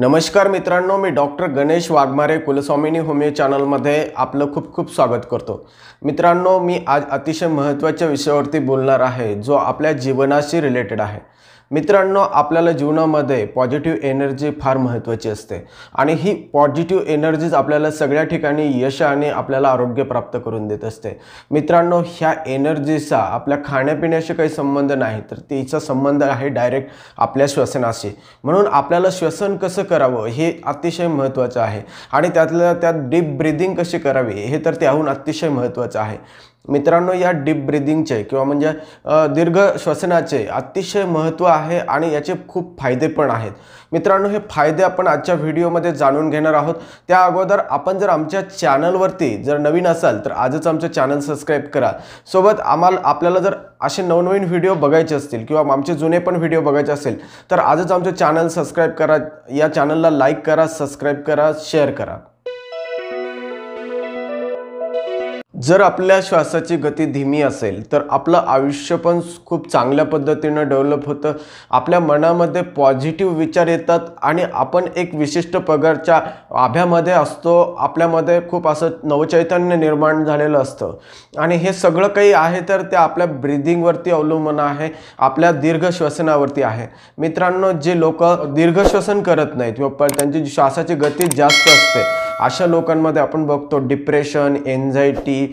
नमस्कार मित्रांनो मी डॉक्टर गणेश वाघमारे कुलस्वामिनी होमिओ चॅनलमध्ये आपलं खूप खूप स्वागत करतो मित्रांनो मी आज अतिशय महत्त्वाच्या विषयावरती बोलणार आहे जो आपल्या जीवनाशी रिलेटेड आहे मित्रांनो आपल्याला जीवनामध्ये पॉझिटिव्ह एनर्जी फार महत्त्वाची असते आणि ही पॉझिटिव्ह एनर्जीज आपल्याला सगळ्या ठिकाणी यश आणि आपल्याला आरोग्य प्राप्त करून देत असते मित्रांनो ह्या एनर्जीचा आपल्या खाण्यापिण्याशी काही संबंध नाही तर तिचा संबंध आहे डायरेक्ट आपल्या श्वसनाशी म्हणून आपल्याला श्वसन कसं करावं हे अतिशय महत्त्वाचं आहे आणि त्यातल्या त्यात डीप ब्रिदिंग कशी करावी हे तर त्याहून अतिशय महत्त्वाचं आहे मित्रांनो या डीप ब्रिदिंगचे किंवा म्हणजे दीर्घ श्वसनाचे अतिशय महत्त्व आहे आणि याचे खूप फायदे पण आहेत मित्रांनो हे फायदे आपण आजच्या व्हिडिओमध्ये जाणून घेणार आहोत त्या अगोदर आपण जर आमच्या चॅनलवरती जर नवीन असाल तर आजच आमचं चॅनल सबस्क्राईब करा सोबत आम्हाला आपल्याला जर असे नवनवीन व्हिडिओ बघायचे असतील किंवा आमचे जुने पण व्हिडिओ बघायचे असेल तर आजच आमचं चॅनल सबस्क्राईब करा या चॅनलला लाईक करा सबस्क्राईब करा शेअर करा जर आपल्या श्वासाची गती धीमी असेल तर आपलं आयुष्य पण खूप चांगल्या पद्धतीनं डेव्हलप होतं आपल्या मनामध्ये पॉझिटिव्ह विचार येतात आणि आपण एक विशिष्ट पगारच्या आभ्यामध्ये असतो आपल्यामध्ये खूप असं नवचैतन्य निर्माण झालेलं असतं आणि हे सगळं काही आहे तर ते आपल्या ब्रिदिंगवरती अवलंबून आहे आपल्या दीर्घ श्वसनावरती आहे मित्रांनो जे लोक दीर्घश्वसन करत नाहीत किंवा त्यांची श्वासाची गती जास्त असते अशा लोकांमध्ये आपण बघतो डिप्रेशन एन्झायटी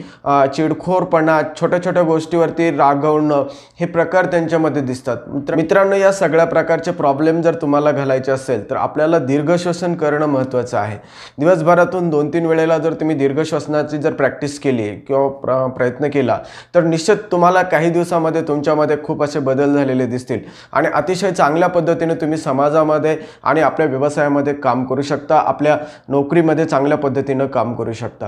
चिडखोरपणा छोट्या छोट्या गोष्टीवरती रागवणं हे प्रकार त्यांच्यामध्ये दिसतात मित्र मित्रांनो या सगळ्या प्रकारचे प्रॉब्लेम जर तुम्हाला घालायचे असेल तर आपल्याला दीर्घश्वसन करणं महत्त्वाचं आहे दिवसभरातून दोन तीन वेळेला जर तुम्ही दीर्घश्वसनाची जर प्रॅक्टिस केली किंवा प्र प्रयत्न केला तर निश्चित तुम्हाला काही दिवसामध्ये तुमच्यामध्ये खूप असे बदल झालेले दिसतील आणि अतिशय चांगल्या पद्धतीने तुम्ही समाजामध्ये आणि आपल्या व्यवसायामध्ये काम करू शकता आपल्या नोकरीमध्ये चांगल्या पद्धतीनं काम करू शकता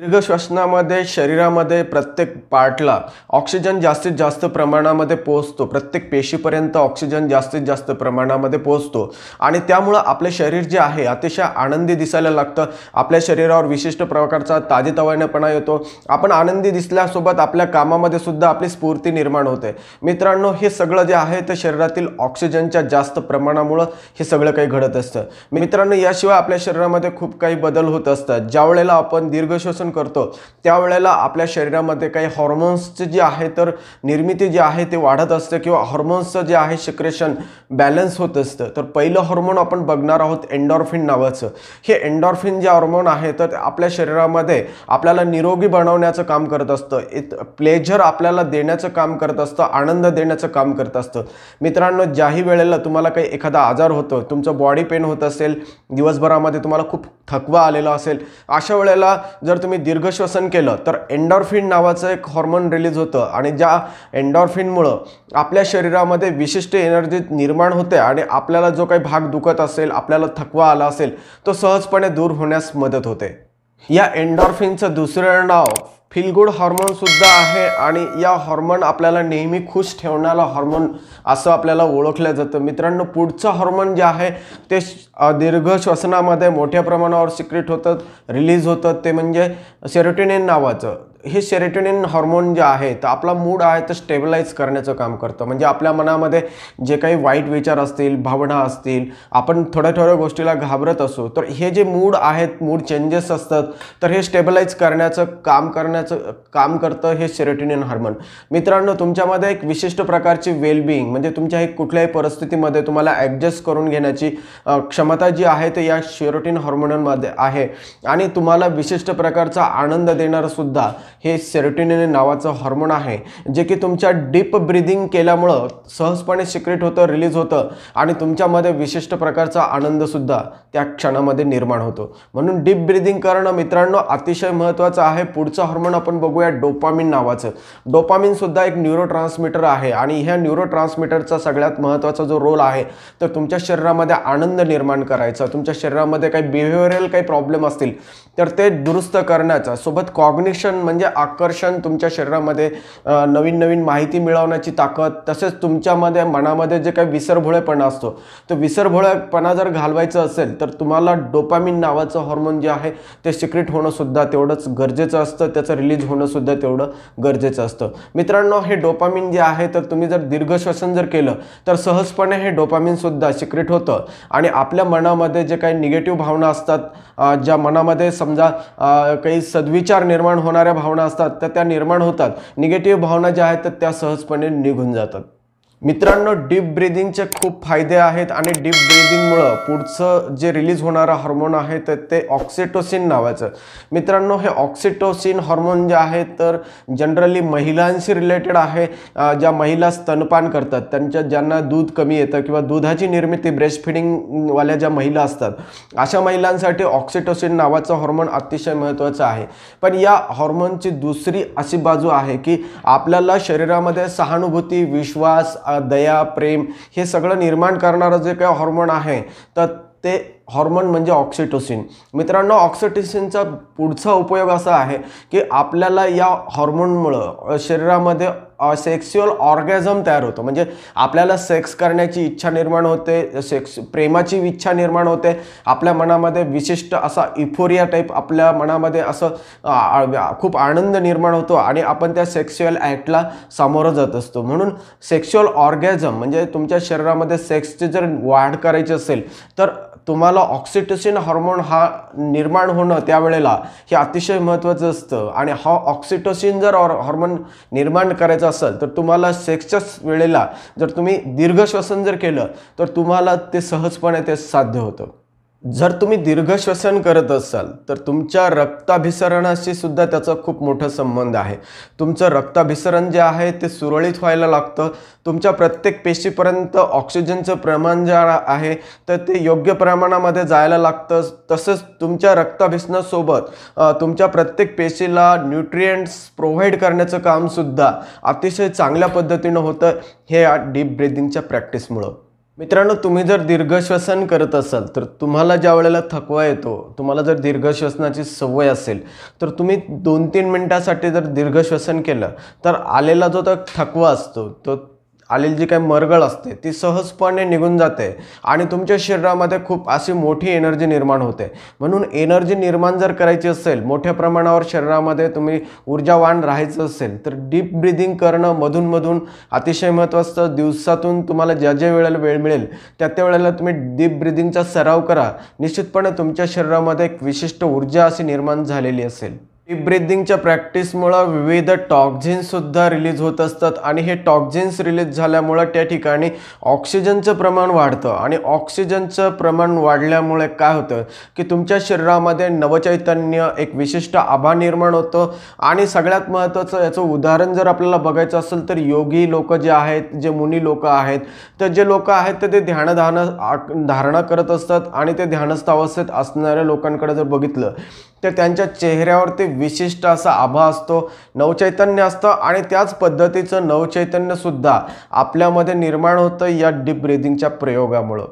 दीर्घ श्वसनामध्ये शरीरामध्ये प्रत्येक पार्टला ऑक्सिजन जास्तीत जास्त प्रमाणामध्ये पोहोचतो प्रत्येक पेशीपर्यंत ऑक्सिजन जास्तीत जास्त प्रमाणामध्ये पोहोचतो आणि त्यामुळं आपले शरीर जे आहे अतिशय आनंदी दिसायला लागतं आपल्या शरीरावर विशिष्ट प्रकारचा ताजेतवानेपणा येतो आपण आनंदी दिसल्यासोबत आपल्या कामामध्ये सुद्धा आपली स्फूर्ती निर्माण होते मित्रांनो हे सगळं जे आहे ते शरीरातील ऑक्सिजनच्या जास्त प्रमाणामुळं हे सगळं काही घडत असतं मित्रांनो याशिवाय आपल्या शरीरामध्ये खूप काही बदल होत असतात ज्यावेळेला आपण दीर्घ श्वसन करतो करतं त्यावेळेला आपल्या शरीरामध्ये काही हॉर्मोन्सचे जे आहे तर निर्मिती जी आहे ते वाढत असते किंवा हॉर्मोन्सचं जे आहे सिक्रेशन बॅलन्स होत असतं तर पहिलं हॉर्मोन आपण बघणार आहोत एन्डॉर्फिन नावाचं हे एन्डॉर्फिन जे हॉर्मोन आहे तर आपल्या शरीरामध्ये आपल्याला निरोगी बनवण्याचं काम करत असतं इत प्लेजर आपल्याला देण्याचं काम करत असतं आनंद देण्याचं काम करत असतं मित्रांनो ज्याही वेळेला तुम्हाला काही एखादा आजार होतो तुमचं बॉडी पेन होत असेल दिवसभरामध्ये तुम्हाला खूप थकवा आलेला असेल अशा वेळेला जर तुम्ही तुम्ही दीर्घश्वसन केलं तर एन्डॉर्फिन नावाचं एक हॉर्मोन रिलीज होतं आणि ज्या एन्डॉर्फिनमुळं आपल्या शरीरामध्ये विशिष्ट एनर्जी निर्माण होते आणि आपल्याला जो काही भाग दुखत असेल आपल्याला थकवा आला असेल तो सहजपणे दूर होण्यास मदत होते या एन्डॉर्फिनचं दुसरं नाव गुड हॉर्मोनसुद्धा आहे आणि या हॉर्मोन आपल्याला नेहमी खुश ठेवणारा हॉर्मोन असं आपल्याला ओळखलं जातं मित्रांनो पुढचं हॉर्मोन जे आहे ते दीर्घ श्वसनामध्ये मोठ्या प्रमाणावर सिक्रेट होतं रिलीज होतं ते म्हणजे सेरोटिनिन नावाचं हे सेरेटोनिन हॉर्मोन जे आहे तर आपला मूड आहे तर स्टेबलाईज करण्याचं काम करतं म्हणजे आपल्या मनामध्ये जे काही वाईट विचार असतील भावना असतील आपण थोड्या थोड्या गोष्टीला घाबरत असू तर हे जे मूड आहेत मूड चेंजेस असतात तर हे स्टेबलाईज करण्याचं काम करण्याचं काम करतं हे सेरेटोनिन हॉर्मोन मित्रांनो तुमच्यामध्ये एक विशिष्ट प्रकारची वेलबिईंग म्हणजे तुमच्या एक कुठल्याही परिस्थितीमध्ये तुम्हाला ॲडजस्ट करून घेण्याची क्षमता जी आहे ते या सेरोटिन हॉर्मोनमध्ये आहे आणि तुम्हाला विशिष्ट प्रकारचा आनंद देणारंसुद्धा हे सेरोटिनिन नावाचं हॉर्मोन आहे जे की तुमच्या डीप ब्रिदिंग केल्यामुळं सहजपणे सिक्रेट होतं रिलीज होतं आणि तुमच्यामध्ये विशिष्ट प्रकारचा आनंदसुद्धा त्या क्षणामध्ये निर्माण होतो म्हणून डीप ब्रिदिंग करणं मित्रांनो अतिशय महत्त्वाचं आहे पुढचं हॉर्मोन आपण बघूया डोपामिन नावाचं डोपामिनसुद्धा एक न्युरो ट्रान्समीटर आहे आणि ह्या न्यूरो ट्रान्समीटरचा सगळ्यात महत्त्वाचा जो रोल आहे तर तुमच्या शरीरामध्ये आनंद निर्माण करायचा तुमच्या शरीरामध्ये काही बिहेवियरल काही प्रॉब्लेम असतील तर ते दुरुस्त करण्याचा सोबत कॉग्निशन म्हणजे आकर्षण तुमच्या शरीरामध्ये नवीन नवीन माहिती मिळवण्याची ताकद तसेच तुमच्यामध्ये मनामध्ये जे काही विसरभोळेपणा असतो तो विसरभोळेपणा जर घालवायचं असेल तर तुम्हाला डोपामिन नावाचं हॉर्मोन जे आहे ते सिक्रेट होणंसुद्धा तेवढंच गरजेचं असतं त्याचं रिलीज होणंसुद्धा तेवढं गरजेचं असतं मित्रांनो हे डोपामिन जे आहे तर तुम्ही जर दीर्घश्वसन जर केलं तर सहजपणे हे डोपामिनसुद्धा सिक्रेट होतं आणि आपल्या मनामध्ये जे काही निगेटिव्ह भावना असतात ज्या मनामध्ये समजा काही सद्विचार निर्माण होणाऱ्या भावना भावना असतात तर त्या निर्माण होतात निगेटिव्ह भावना ज्या आहेत तर त्या सहजपणे निघून जातात मित्रांनो डीप ब्रिदिंगचे खूप फायदे आहेत आणि डीप ब्रिदिंगमुळं पुढचं जे रिलीज होणारं हॉर्मोन आहे तर ते ऑक्सिटोसिन नावाचं मित्रांनो हे ऑक्सिटोसिन हॉर्मोन जे आहे तर जनरली महिलांशी रिलेटेड आहे ज्या महिला स्तनपान करतात त्यांच्या ज्यांना दूध कमी येतं किंवा दुधाची निर्मिती ब्रेस्ट फिडिंगवाल्या ज्या महिला असतात अशा महिलांसाठी ऑक्सिटोसिन नावाचं हॉर्मोन अतिशय महत्त्वाचं आहे पण या हॉर्मोनची दुसरी अशी बाजू आहे की आपल्याला शरीरामध्ये सहानुभूती विश्वास दया प्रेम हे सगळं निर्माण करणारं जे काही हॉर्मोन आहे तर ते हॉर्मोन म्हणजे ऑक्सिटोसिन मित्रांनो ऑक्सिटोसिनचा पुढचा उपयोग असा आहे की आपल्याला या हॉर्मोनमुळं शरीरामध्ये सेक्स्युअल ऑर्गॅझम तयार होतो म्हणजे आपल्याला सेक्स करण्याची इच्छा निर्माण होते सेक्स प्रेमाची इच्छा निर्माण होते आपल्या मनामध्ये विशिष्ट असा इफोरिया टाईप आपल्या मनामध्ये असं खूप आनंद निर्माण होतो आणि आपण त्या सेक्स्युअल ॲक्टला सामोरं जात असतो म्हणून सेक्स्युअल ऑर्गॅझम म्हणजे तुमच्या शरीरामध्ये सेक्सची जर वाढ करायची असेल तर तुम्हाला शरीराला ऑक्सिटोसिन हॉर्मोन हा निर्माण होणं त्यावेळेला हे अतिशय महत्त्वाचं असतं आणि हा ऑक्सिटोसिन जर हॉर्मोन निर्माण करायचं असेल तर तुम्हाला सेक्सच्याच वेळेला जर तुम्ही दीर्घश्वसन जर केलं तर तुम्हाला ते सहजपणे ते साध्य होतं जर तुम्ही दीर्घश्वसन करत असाल तर तुमच्या रक्ताभिसरणाशी सुद्धा त्याचा खूप मोठा संबंध आहे तुमचं रक्ताभिसरण जे आहे ते सुरळीत व्हायला लागतं तुमच्या प्रत्येक पेशीपर्यंत ऑक्सिजनचं प्रमाण जे आहे तर ते योग्य प्रमाणामध्ये जायला लागतं तसंच तुमच्या रक्ताभिसनासोबत तुमच्या प्रत्येक पेशीला न्यूट्रिएंट्स प्रोव्हाइड करण्याचं कामसुद्धा अतिशय चांगल्या पद्धतीनं होतं हे डीप ब्रेदिंगच्या प्रॅक्टिसमुळं मित्रांनो तुम्ही जर दीर्घश्वसन करत असाल तर तुम्हाला ज्या वेळेला थकवा येतो तुम्हाला जर दीर्घश्वसनाची सवय असेल तर तुम्ही दोन तीन मिनटासाठी जर दीर्घश्वसन केलं तर आलेला जो तो थकवा असतो तो आलेली जी काही मरगळ असते ती सहजपणे निघून जाते आणि तुमच्या शरीरामध्ये खूप अशी मोठी एनर्जी निर्माण होते म्हणून एनर्जी निर्माण जर करायची असेल मोठ्या प्रमाणावर शरीरामध्ये तुम्ही ऊर्जावान राहायचं असेल तर डीप ब्रिदिंग करणं मधूनमधून अतिशय महत्त्वाचं दिवसातून तुम्हाला ज्या ज्या वेळेला वेळ मिळेल त्या त्या वेळेला तुम्ही डीप ब्रिदिंगचा सराव करा निश्चितपणे तुमच्या शरीरामध्ये एक विशिष्ट ऊर्जा अशी निर्माण झालेली असेल डीप ब्रिदिंगच्या प्रॅक्टिसमुळं विविध टॉक्झिन्ससुद्धा रिलीज होत असतात आणि हे टॉक्झिन्स रिलीज झाल्यामुळं त्या ठिकाणी ऑक्सिजनचं प्रमाण वाढतं आणि ऑक्सिजनचं प्रमाण वाढल्यामुळे काय होतं की तुमच्या शरीरामध्ये नवचैतन्य एक विशिष्ट आभा निर्माण होतं आणि सगळ्यात महत्त्वाचं याचं उदाहरण जर आपल्याला बघायचं असेल तर योगी लोक जे आहेत जे मुनी लोक आहेत तर जे लोक आहेत तर ते ध्यानधान धारणा करत असतात आणि ते ध्यानस्थावस्थेत असणाऱ्या लोकांकडे जर बघितलं तर त्यांच्या चेहऱ्यावरती विशिष्ट असा आभा असतो नवचैतन्य असतं आणि त्याच पद्धतीचं नवचैतन्यसुद्धा आपल्यामध्ये निर्माण होतं या डीप ब्रिदिंगच्या प्रयोगामुळं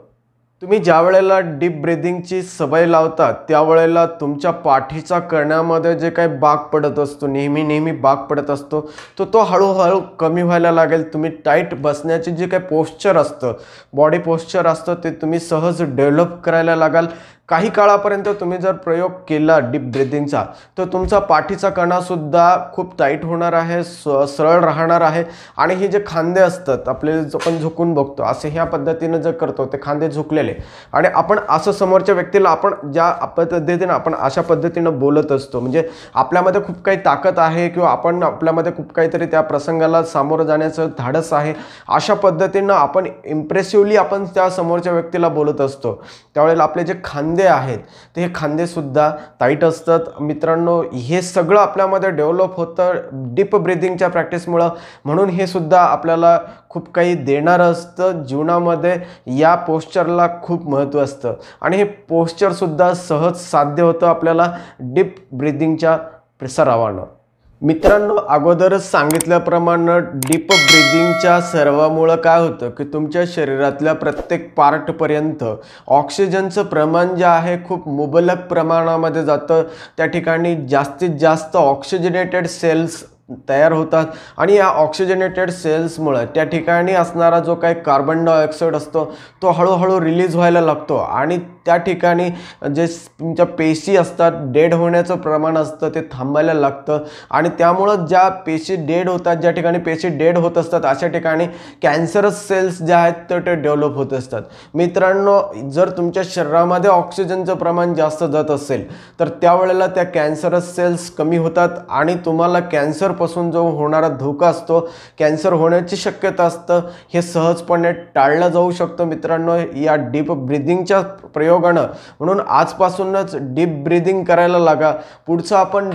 तुम्ही ज्या वेळेला डीप ब्रिदिंगची सवय लावता त्यावेळेला तुमच्या पाठीचा करण्यामध्ये जे काही बाग पडत असतो नेहमी नेहमी बाग पडत असतो तो तो हळूहळू कमी व्हायला लागेल तुम्ही टाईट बसण्याचे जे काही पोश्चर असतं बॉडी पोश्चर असतं ते तुम्ही सहज डेव्हलप करायला लागाल काही काळापर्यंत तुम्ही जर प्रयोग केला डीप ब्रिदिंगचा तर तुमचा पाठीचा कणासुद्धा खूप टाईट होणार आहे स सरळ राहणार आहे आणि हे जे खांदे असतात आपले आपण झुकून बघतो असे ह्या पद्धतीनं जर करतो ते खांदे झुकलेले आणि आपण असं समोरच्या व्यक्तीला आपण ज्या पद्धतीनं आपण अशा पद्धतीनं बोलत असतो म्हणजे आपल्यामध्ये खूप काही ताकद आहे किंवा आपण आपल्यामध्ये खूप काहीतरी त्या प्रसंगाला सामोरं जाण्याचं धाडस आहे अशा पद्धतीनं आपण इम्प्रेसिव्हली आपण त्या समोरच्या व्यक्तीला बोलत असतो त्यावेळेला आपले जे खांदे खांदे आहेत ते खांदेसुद्धा टाईट असतात मित्रांनो हे सगळं आपल्यामध्ये डेव्हलप होतं डीप ब्रिदिंगच्या प्रॅक्टिसमुळं म्हणून हे सुद्धा आपल्याला खूप काही देणारं असतं जीवनामध्ये या पोश्चरला खूप महत्त्व असतं आणि हे पोश्चरसुद्धा सहज साध्य होतं आपल्याला डीप ब्रिदिंगच्या सरावानं मित्रांनो अगोदरच सांगितल्याप्रमाणं डीप ब्रिदिंगच्या सर्वामुळं काय होतं की तुमच्या शरीरातल्या प्रत्येक पार्टपर्यंत ऑक्सिजनचं प्रमाण जे आहे खूप मुबलक प्रमाणामध्ये जातं त्या ठिकाणी जास्तीत जास्त ऑक्सिजनेटेड सेल्स तयार होतात आणि या ऑक्सिजनेटेड सेल्समुळं त्या ठिकाणी असणारा जो काही कार्बन डायऑक्साईड असतो तो हळूहळू रिलीज व्हायला लागतो आणि त्या ठिकाणी जे तुमच्या पेशी असतात डेड होण्याचं प्रमाण असतं ते थांबायला लागतं आणि त्यामुळं ज्या पेशी डेड होतात ज्या ठिकाणी पेशी डेड होत असतात अशा ठिकाणी कॅन्सरस सेल्स ज्या आहेत तर ते डेव्हलप होत असतात मित्रांनो जर तुमच्या शरीरामध्ये ऑक्सिजनचं प्रमाण जास्त जात असेल तर त्यावेळेला त्या कॅन्सरस सेल्स कमी होतात आणि तुम्हाला कॅन्सरपासून जो होणारा धोका असतो कॅन्सर होण्याची शक्यता असतं हे सहजपणे टाळलं जाऊ शकतं मित्रांनो या डीप ब्रिदिंगच्या प्रयोग प्रयोगानं म्हणून आजपासूनच डीप ब्रिदिंग करायला लागा पुढचं आपण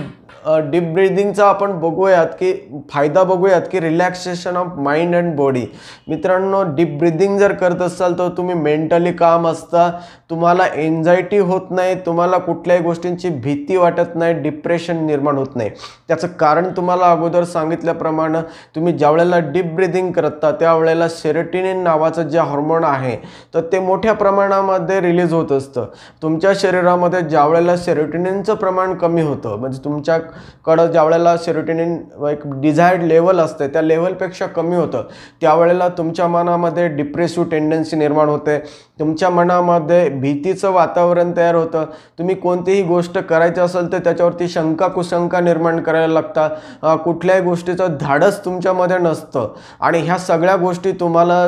डीप ब्रिदिंगचा आपण बघूयात की फायदा बघूयात की relaxation of mind and body मित्रांनो डीप ब्रिदिंग जर करत असाल तर तुम्ही मेंटली काम असता तुम्हाला एन्झायटी होत नाही तुम्हाला कुठल्याही गोष्टींची भीती वाटत नाही डिप्रेशन निर्माण होत नाही त्याचं कारण तुम्हाला अगोदर सांगितल्याप्रमाणे तुम्ही ज्यावेळेला वेळेला डीप ब्रिदिंग करता त्यावेळेला सेरेटिनिन नावाचं जे हॉर्मोन आहे तर ते मोठ्या प्रमाणामध्ये रिलीज होत असतं तुमच्या शरीरामध्ये ज्यावेळेला वेळेला प्रमाण कमी होतं म्हणजे तुमच्या कडं ज्यावेळेला वेळेला एक डिझायर्ड लेवल असते त्या लेवलपेक्षा कमी होतं त्यावेळेला तुमच्या मनामध्ये डिप्रेसिव्ह टेंडन्सी निर्माण होते तुमच्या मनामध्ये भीतीचं वातावरण तयार होतं तुम्ही कोणतीही गोष्ट करायची असेल तर त्याच्यावरती शंका कुशंका निर्माण करायला लागतात कुठल्याही गोष्टीचं धाडस तुमच्यामध्ये नसतं आणि ह्या सगळ्या गोष्टी तुम्हाला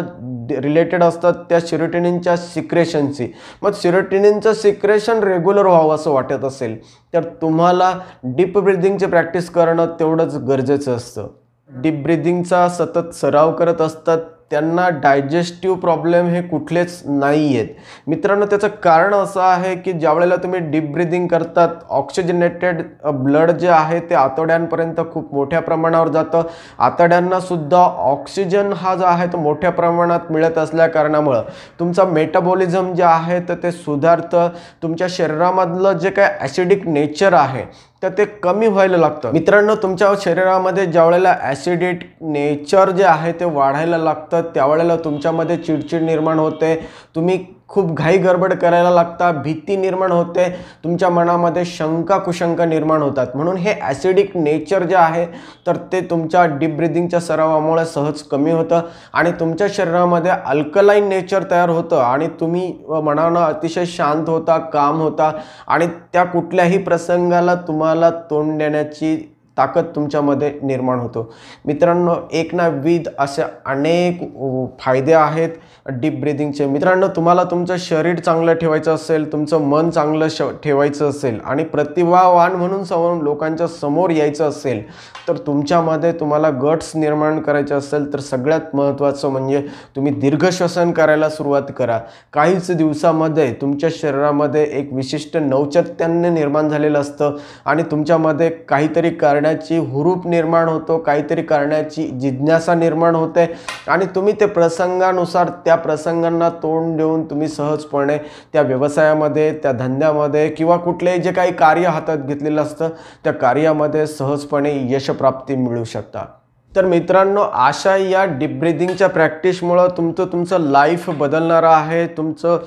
रिलेटेड असतात त्या सिरोटिनिनच्या सिक्रेशनशी मग सिरोटिनिनचं सिक्रेशन रेग्युलर व्हावं असं वाटत असेल तर तुम्हाला डीप ब्रिदिंगची प्रॅक्टिस करणं तेवढंच गरजेचं असतं डीप ब्रिदिंगचा सतत सराव करत असतात त्यांना डायजेस्टिव्ह प्रॉब्लेम हे कुठलेच नाही आहेत मित्रांनो त्याचं कारण असं आहे की ज्या वेळेला तुम्ही डीप ब्रिदिंग करतात ऑक्सिजनेटेड ब्लड जे आहे ते आतड्यांपर्यंत खूप मोठ्या प्रमाणावर जातं आतड्यांनासुद्धा ऑक्सिजन हा जो आहे तो मोठ्या प्रमाणात मिळत असल्या कारणामुळं तुमचा मेटाबॉलिझम जे आहे तर ते सुधारतं तुमच्या शरीरामधलं जे काय ॲसिडिक नेचर आहे तर ते कमी व्हायला लागतं मित्रांनो तुमच्या शरीरामध्ये ज्यावेळेला वेळेला ॲसिडिट नेचर जे आहे ते वाढायला लागतं त्यावेळेला तुमच्यामध्ये चिडचिड निर्माण होते तुम्ही खूप घाई गडबड करायला लागता भीती निर्माण होते तुमच्या मनामध्ये शंका कुशंका निर्माण होतात म्हणून हे ॲसिडिक नेचर जे आहे तर ते तुमच्या डीप ब्रिदिंगच्या सरावामुळे सहज कमी होतं आणि तुमच्या शरीरामध्ये अल्कलाईन नेचर तयार होतं आणि तुम्ही मनानं अतिशय शांत होता काम होता आणि त्या कुठल्याही प्रसंगाला तुम्हाला कामाला तोंड देण्याची ताकद तुमच्यामध्ये निर्माण होतो मित्रांनो एक ना विध असे अनेक फायदे आहेत डीप ब्रिदिंगचे मित्रांनो तुम्हाला तुमचं शरीर चांगलं ठेवायचं असेल तुमचं मन चांगलं श ठेवायचं असेल आणि प्रतिभावान म्हणून समोर लोकांच्या समोर यायचं असेल तर तुमच्यामध्ये तुम्हाला गट्स निर्माण करायचे असेल तर सगळ्यात महत्त्वाचं म्हणजे तुम्ही दीर्घश्वसन करायला सुरुवात करा काहीच दिवसामध्ये तुमच्या शरीरामध्ये एक विशिष्ट नवचैत्यान्य निर्माण झालेलं असतं आणि तुमच्यामध्ये काहीतरी कारण करण्याची हुरूप निर्माण होतो काहीतरी करण्याची जिज्ञासा निर्माण होते आणि तुम्ही ते प्रसंगानुसार त्या प्रसंगांना तोंड देऊन तुम्ही सहजपणे त्या व्यवसायामध्ये त्या धंद्यामध्ये किंवा कुठलेही जे काही कार्य हातात घेतलेलं असतं त्या कार्यामध्ये सहजपणे यशप्राप्ती मिळू शकता तर मित्रांनो आशा या डीप ब्रिदिंगच्या प्रॅक्टिसमुळं तुमचं तुमचं लाईफ बदलणार आहे तुमचं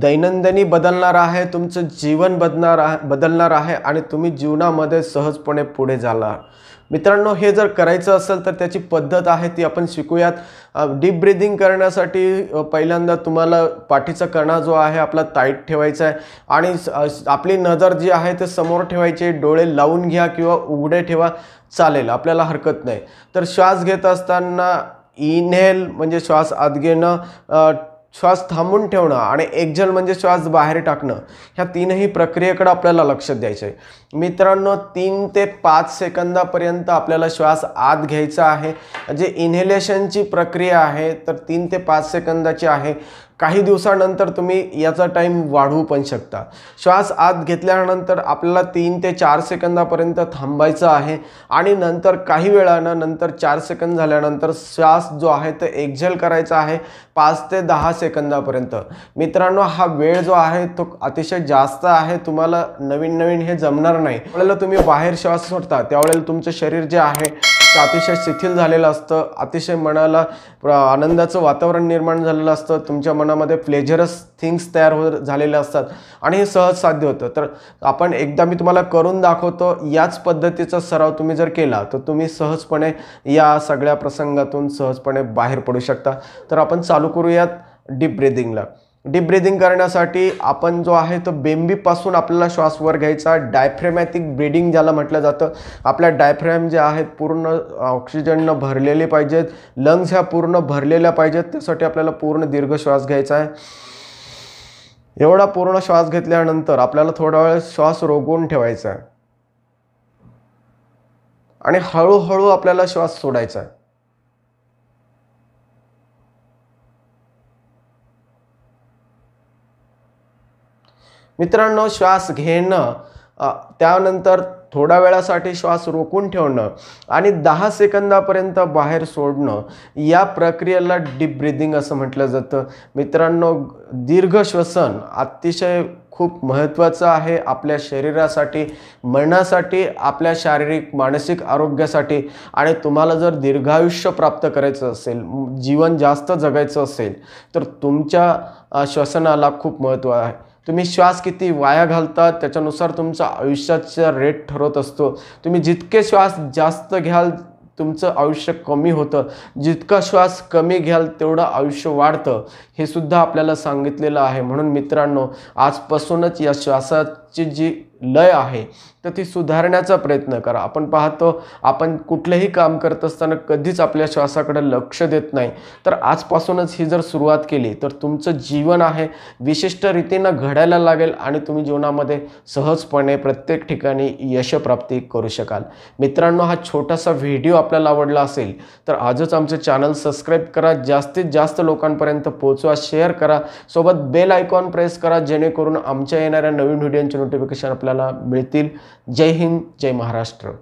दैनंदिनी बदलणार आहे तुमचं जीवन बदलणार बदलणार आहे आणि तुम्ही जीवनामध्ये सहजपणे पुढे जाणार मित्रांनो हे जर करायचं असेल तर त्याची पद्धत आहे ती आपण शिकूयात डीप ब्रिदिंग करण्यासाठी पहिल्यांदा तुम्हाला पाठीचा कणा जो आहे आपला ताईट ठेवायचा आहे आणि आपली नजर जी आहे ते समोर ठेवायची डोळे लावून घ्या किंवा उघडे ठेवा चालेल आपल्याला हरकत नाही तर श्वास घेत असताना इनहेल म्हणजे श्वास आत घेणं श्वास थांबून ठेवणं आणि एक्झल म्हणजे श्वास बाहेर टाकणं ह्या तीनही प्रक्रियेकडं आपल्याला लक्ष द्यायचं आहे मित्रांनो तीन ते पाच सेकंदापर्यंत आपल्याला श्वास आत घ्यायचा आहे जे इन्हेलेशनची प्रक्रिया आहे तर तीन ते पाच सेकंदाची आहे काही दिवसानंतर तुम्ही याचा टाईम वाढवू पण शकता श्वास आत घेतल्यानंतर आपल्याला तीन ते चार सेकंदापर्यंत थांबायचं आहे आणि नंतर काही वेळानं नंतर चार सेकंद झाल्यानंतर श्वास जो आहे तो एक्झेल करायचा आहे पाच ते दहा सेकंदापर्यंत मित्रांनो हा वेळ जो आहे तो अतिशय जास्त आहे तुम्हाला नवीन नवीन हे जमणार नाही त्यावेळेला तुम्ही बाहेर श्वास सोडता त्यावेळेला तुमचं शरीर जे आहे अतिशय शिथिल झालेलं असतं अतिशय मनाला आनंदाचं वातावरण निर्माण झालेलं असतं तुमच्या मनामध्ये प्लेजरस थिंग्स तयार हो झालेल्या असतात आणि हे सहज साध्य होतं तर आपण एकदा मी तुम्हाला करून दाखवतो याच पद्धतीचा सराव तुम्ही जर केला तर तुम्ही सहजपणे या सगळ्या प्रसंगातून सहजपणे बाहेर पडू शकता तर आपण चालू करूयात डीप ब्रिदिंगला डीप ब्रिदिंग करण्यासाठी आपण जो आहे तो बेंबीपासून आपल्याला श्वास वर घ्यायचा डायफ्रेमॅटिक ब्रिडिंग ज्याला म्हटलं जातं आपल्या डायफ्रॅम जे आहेत पूर्ण ऑक्सिजननं भरलेले पाहिजेत लंग्स ह्या पूर्ण भरलेल्या पाहिजेत त्यासाठी आपल्याला पूर्ण दीर्घ श्वास घ्यायचा आहे एवढा पूर्ण श्वास घेतल्यानंतर आपल्याला थोडा वेळ श्वास रोगून ठेवायचा आहे आणि हळूहळू आपल्याला श्वास सोडायचा आहे मित्रांनो श्वास घेणं त्यानंतर थोड्या वेळासाठी श्वास रोखून ठेवणं आणि दहा सेकंदापर्यंत बाहेर सोडणं या प्रक्रियेला डीप ब्रिदिंग असं म्हटलं जातं मित्रांनो दीर्घ श्वसन अतिशय खूप महत्त्वाचं आहे आपल्या शरीरासाठी मनासाठी आपल्या शारीरिक मानसिक आरोग्यासाठी आणि तुम्हाला जर दीर्घायुष्य प्राप्त करायचं असेल जीवन जास्त जगायचं असेल तर तुमच्या श्वसनाला खूप महत्त्व आहे तुम्ही श्वास किती वाया घालता त्याच्यानुसार तुमचा आयुष्याचा रेट ठरवत असतो तुम्ही जितके श्वास जास्त घ्याल तुमचं आयुष्य कमी होतं जितका श्वास कमी घ्याल तेवढं आयुष्य वाढतं हे सुद्धा आपल्याला सांगितलेलं आहे म्हणून मित्रांनो आजपासूनच या श्वासाची जी लय आहे तर ती सुधारण्याचा प्रयत्न करा आपण पाहतो आपण कुठलंही काम करत असताना कधीच आपल्या श्वासाकडे लक्ष देत नाही तर आजपासूनच ही जर सुरुवात केली तर तुमचं जीवन आहे विशिष्ट रीतीनं घडायला लागेल आणि तुम्ही जीवनामध्ये सहजपणे प्रत्येक ठिकाणी यशप्राप्ती करू शकाल मित्रांनो हा छोटासा व्हिडिओ आपल्याला आवडला असेल तर आजच आमचं चॅनल सबस्क्राईब करा जास्तीत जास्त लोकांपर्यंत पोहोचवा शेअर करा सोबत बेल आयकॉन प्रेस करा जेणेकरून आमच्या येणाऱ्या नवीन व्हिडिओंचे नोटिफिकेशन आपल्याला आपल्याला मिळतील जय हिंद जय महाराष्ट्र